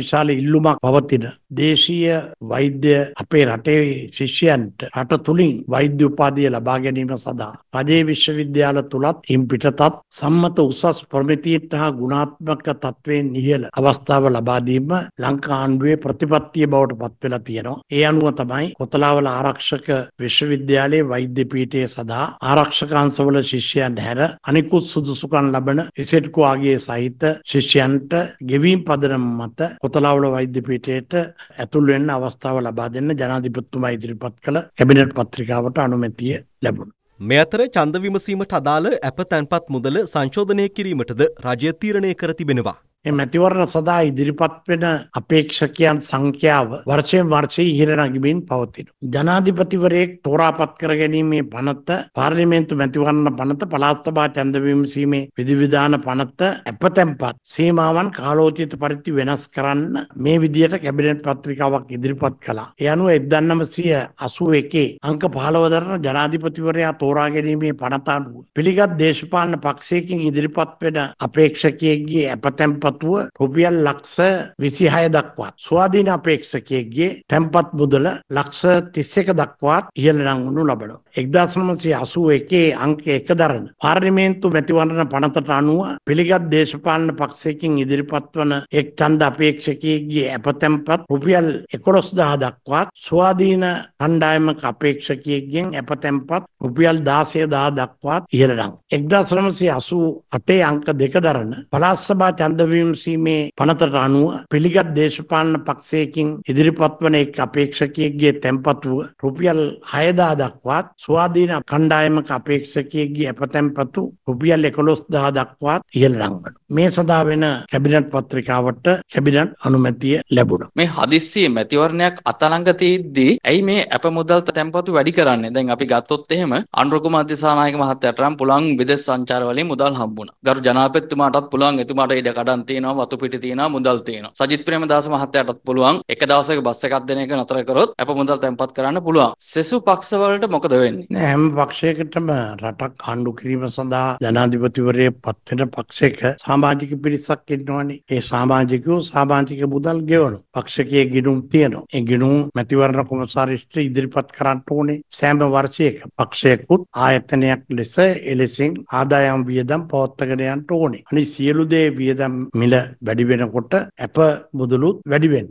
විශාල ඉල්ලුමක් පවතින දේශීය වෛද්‍ය අපේ රටේ ශිෂ්‍යයන්ට රට තුලින් වෛද්‍ය උපාධිය ලබා ගැනීම සඳහා රජයේ විශ්වවිද්‍යාල තුලත් ඉන් පිටතත් සම්මත උසස් ප්‍රමිතියට හා ගුණාත්මක තත්වයෙන් ඉහළ අවස්ථාව ලබා දීම ලංකා ආණ්ඩුවේ ප්‍රතිපත්තිය බවට පත් වෙලා තියෙනවා. ඒ අනුව තමයි කොතලාවල ආරක්ෂක විශ්වවිද්‍යාලයේ වෛද්‍ය පීඨයේ සඳහා ආරක්ෂක අංශවල ශිෂ්‍යයන් හැර අනිකුත් සුදුසුකම් ලබන ඉසෙට්කෝ ආගේ සහිත ශිෂ්‍යයන්ට ගෙවීම් පදනම මත කොතලාවල වෛද්‍ය පීඨයට ඇතුල් වෙන්න අවස්ථාව ලබා දෙන්න ජනාධිපතිතුමා ඉදිරිපත් කළ කැබිනට් පත්‍රිකාවට අනුමැතිය ලැබුණා. මේ අතර ඡන්ද විමසීමට අදාළ ඇප තැන්පත් මුදල සංශෝධනය කිරීමටද රජය තීරණය කර තිබෙනවා. මේ මැතිවරණ සඳහා ඉදිරිපත් වෙන අපේක්ෂකයන් සංඛ්‍යාව වර්ෂයෙන් වර්ෂය ඉහළ නගමින් පවතින. ජනාධිපතිවරයෙක් තෝරාපත් කර ගැනීමේ පනත පාර්ලිමේන්තු මැතිවරණ පනත පළාත් සභා ඡන්ද විමසීමේ විධිවිධාන පනත අපතෙන්පත් සීමාවන් කාලෝචිත පරිදි වෙනස් කරන්න මේ විදියට කැබිනට් පත්‍රිකාවක් ඉදිරිපත් කළා. ඒ අනුව 1981 අංක 15 දරන ජනාධිපතිවරයා තෝරා ගැනීමේ පනත අනුව පිළිගත් දේශපාලන පක්ෂයකින් ඉදිරිපත් වෙන අපේක්ෂකයෙක්ගේ අපතෙන්පත් පත්තුව රුපියල් ලක්ෂ 26 දක්වා ස්වාධීන අපේක්ෂකයෙක්ගේ තැන්පත් මුදල ලක්ෂ 31 දක්වාත් ඉහළ නංවනු ලබනවා 1981 අංක 1 දරන පාර්ලිමේන්තු මැතිවරණ පනතට අනුව පිළිගත් දේශපාලන පක්ෂයකින් ඉදිරිපත් වන එක් ඡන්ද අපේක්ෂකයෙක්ගේ අපතැන්පත් රුපියල් 11000 දක්වාත් ස්වාධීන කණ්ඩායමක අපේක්ෂකයෙක්ගෙන් අපතැන්පත් රුපියල් 16000 දක්වාත් ඉහළ නංවනවා 1988 අංක 2 දරන පළාත් සභා ඡන්ද විමසීමේ පනතට අනුව පිළිගත් දේශපාලන පක්ෂයකින් ඉදිරිපත් වන එක් අපේක්ෂකයෙක්ගේ තැන්පතුව රුපියල් 6000 දක්වාත් ස්වාධීන කණ්ඩායමක අපේක්ෂකයෙක්ගේ අපතැන්පතු රුපියල් 11000 දක්වාත් ඉහළ රංගන. මේ සඳහා වෙන කැබිනට් පත්‍රිකාවට කැබිනට් අනුමැතිය ලැබුණා. මේ හදිස්සියේ මැතිවරණයක් අතලඟ තියෙද්දී ඇයි මේ අප මුදල් තැන්පතු වැඩි කරන්නේ? දැන් අපි ගත්තොත් එහෙම අනුරකුම අධිසානායක මහත්තයාට නම් පුළුවන් විදේශ සංචාර වලින් මුදල් හම්බුණා. ගරු ජනාධිපතිතුමාටත් පුළුවන් එතුමාට ඉඩ කඩන් තියෙනවා වතු පිටි තියෙනවා මුදල් තියෙනවා. සජිත් ප්‍රේමදාස මහත්තයාටත් පුළුවන් එක දවසක බස් එකක් දෙන එක නතර කරොත් අප මුදල් තැන්පත් කරන්න පුළුවන්. සෙසු පක්ෂ වලට මොකද වෙන්නේ? නෑ හැම පක්ෂයකටම රටක් ආණ්ඩු කිරීම සඳහා ජනාධිපතිවරයේ පත් වෙන පක්ෂයක සමාජික පිරිසක් ඉන්නවනේ. ඒ සමාජිකයෝ සමාජික මුදල් ගෙවනවා. පක්ෂකයේ ගිණුම් තියෙනවා. ඒ ගිණුම් මැතිවරණ කොමසාරිස්ට ඉදිරිපත් කරන්න ඕනේ සෑම වර්ෂයක පක්ෂයකුත් ආයතනයක් ලෙස එලෙසින් ආදායම් වියදම් පවත්වාගෙන යන්න ඕනේ. අනිත් සියලු දේ වියදම් මිල වැඩි වෙනකොට අප මුදලුත් වැඩි වෙන්න